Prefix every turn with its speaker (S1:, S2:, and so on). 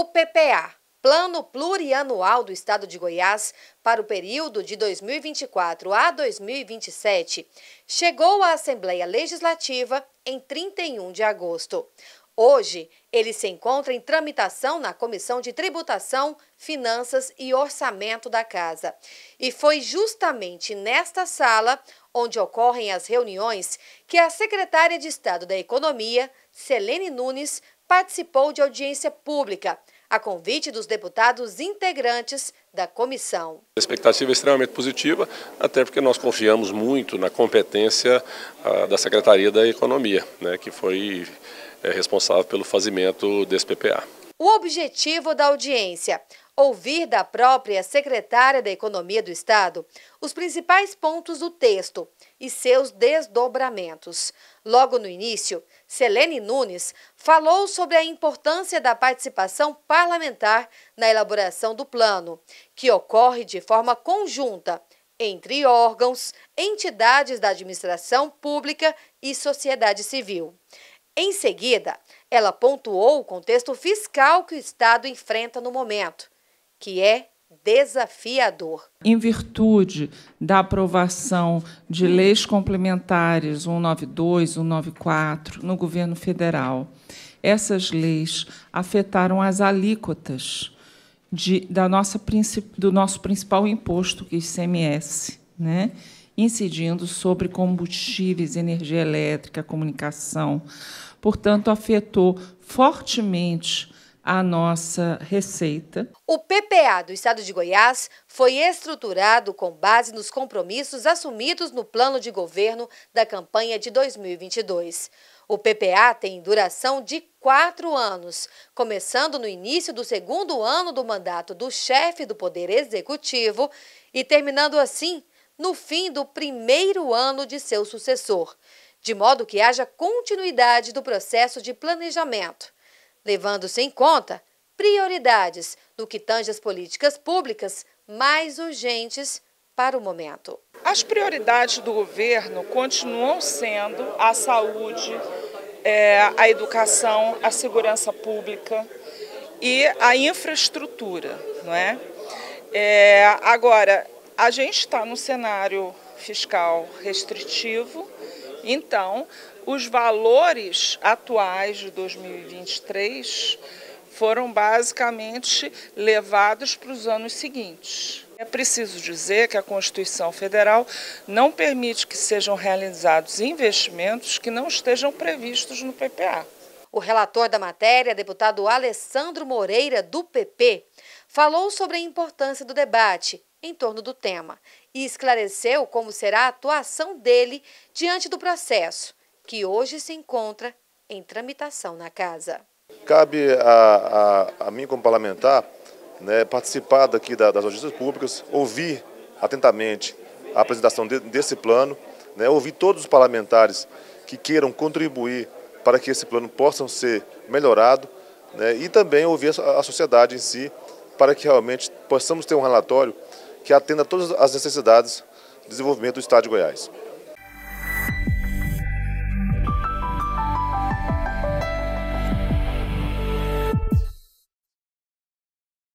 S1: O PPA, Plano Plurianual do Estado de Goiás para o período de 2024 a 2027, chegou à Assembleia Legislativa em 31 de agosto. Hoje, ele se encontra em tramitação na Comissão de Tributação, Finanças e Orçamento da Casa. E foi justamente nesta sala onde ocorrem as reuniões que a secretária de Estado da Economia, Selene Nunes, participou de audiência pública, a convite dos deputados integrantes da comissão.
S2: A expectativa é extremamente positiva, até porque nós confiamos muito na competência ah, da Secretaria da Economia, né, que foi eh, responsável pelo fazimento desse PPA.
S1: O objetivo da audiência: ouvir da própria secretária da Economia do Estado os principais pontos do texto e seus desdobramentos. Logo no início, Selene Nunes falou sobre a importância da participação parlamentar na elaboração do plano, que ocorre de forma conjunta entre órgãos, entidades da administração pública e sociedade civil. Em seguida, ela pontuou o contexto fiscal que o Estado enfrenta no momento que é desafiador.
S3: Em virtude da aprovação de leis complementares 192, 194 no governo federal, essas leis afetaram as alíquotas de, da nossa, do nosso principal imposto, que é o ICMS, né? incidindo sobre combustíveis, energia elétrica, comunicação. Portanto, afetou fortemente a nossa receita.
S1: O PPA do Estado de Goiás foi estruturado com base nos compromissos assumidos no plano de governo da campanha de 2022. O PPA tem duração de quatro anos, começando no início do segundo ano do mandato do chefe do Poder Executivo e terminando assim no fim do primeiro ano de seu sucessor, de modo que haja continuidade do processo de planejamento levando-se em conta prioridades no que tange as políticas públicas mais urgentes para o momento.
S3: As prioridades do governo continuam sendo a saúde, é, a educação, a segurança pública e a infraestrutura, não é? é agora, a gente está num cenário fiscal restritivo, então, os valores atuais de 2023 foram basicamente levados para os anos seguintes. É preciso dizer que a Constituição Federal não permite que sejam realizados investimentos que não estejam previstos no PPA.
S1: O relator da matéria, deputado Alessandro Moreira, do PP, falou sobre a importância do debate em torno do tema e esclareceu como será a atuação dele diante do processo, que hoje se encontra em tramitação na Casa.
S2: Cabe a, a, a mim, como parlamentar, né, participar daqui da, das audiências públicas, ouvir atentamente a apresentação de, desse plano, né, ouvir todos os parlamentares que queiram contribuir para que esse plano possa ser melhorado né, e também ouvir a, a sociedade em si para que realmente possamos ter um relatório que atenda todas as necessidades de desenvolvimento do Estado de Goiás.